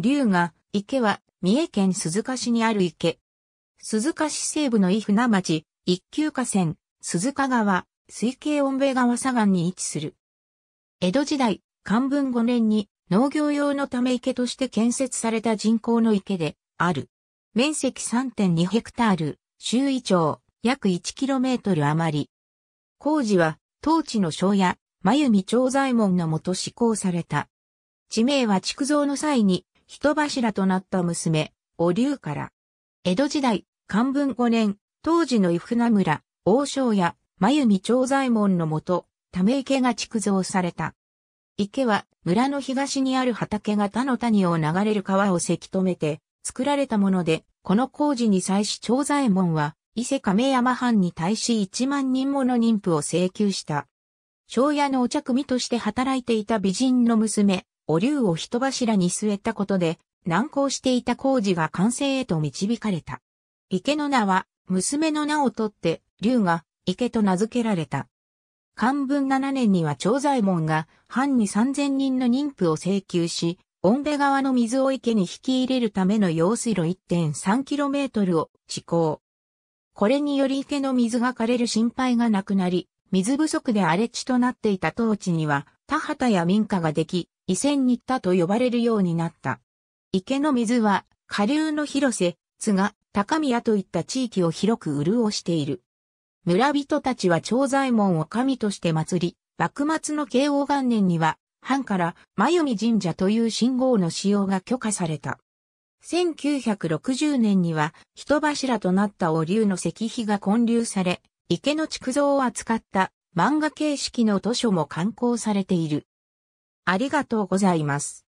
龍が、池は、三重県鈴鹿市にある池。鈴鹿市西部の伊船町、一級河川、鈴鹿川、水系温米川左岸に位置する。江戸時代、漢文5年に農業用のため池として建設された人工の池である。面積3.2ヘクタール、周囲長、約1トル余り。工事は、当地の庄屋、真由美長左衛門のもと施行された。地名は築造の際に、人柱となった娘、お竜から。江戸時代、漢文5年、当時の伊船村、王将や、真由美長左衛門のもと、ため池が築造された。池は、村の東にある畑が他の谷を流れる川をせき止めて、作られたもので、この工事に際し長左衛門は、伊勢亀山藩に対し1万人もの妊婦を請求した。庄屋のお茶組として働いていた美人の娘、お竜を人柱に据えたことで、難航していた工事が完成へと導かれた。池の名は、娘の名を取って、竜が池と名付けられた。漢文7年には長左衛門が、藩に3000人の妊婦を請求し、恩部川の水を池に引き入れるための用水路 1.3km を施行。これにより池の水が枯れる心配がなくなり、水不足で荒れ地となっていた当地には、田畑や民家ができ、伊勢新田と呼ばれるようになった。池の水は、下流の広瀬、津賀、高宮といった地域を広く潤している。村人たちは長左衛門を神として祭り、幕末の慶応元年には、藩から、真弓神社という信号の使用が許可された。1960年には、人柱となったお竜の石碑が建立され、池の築造を扱った漫画形式の図書も刊行されている。ありがとうございます。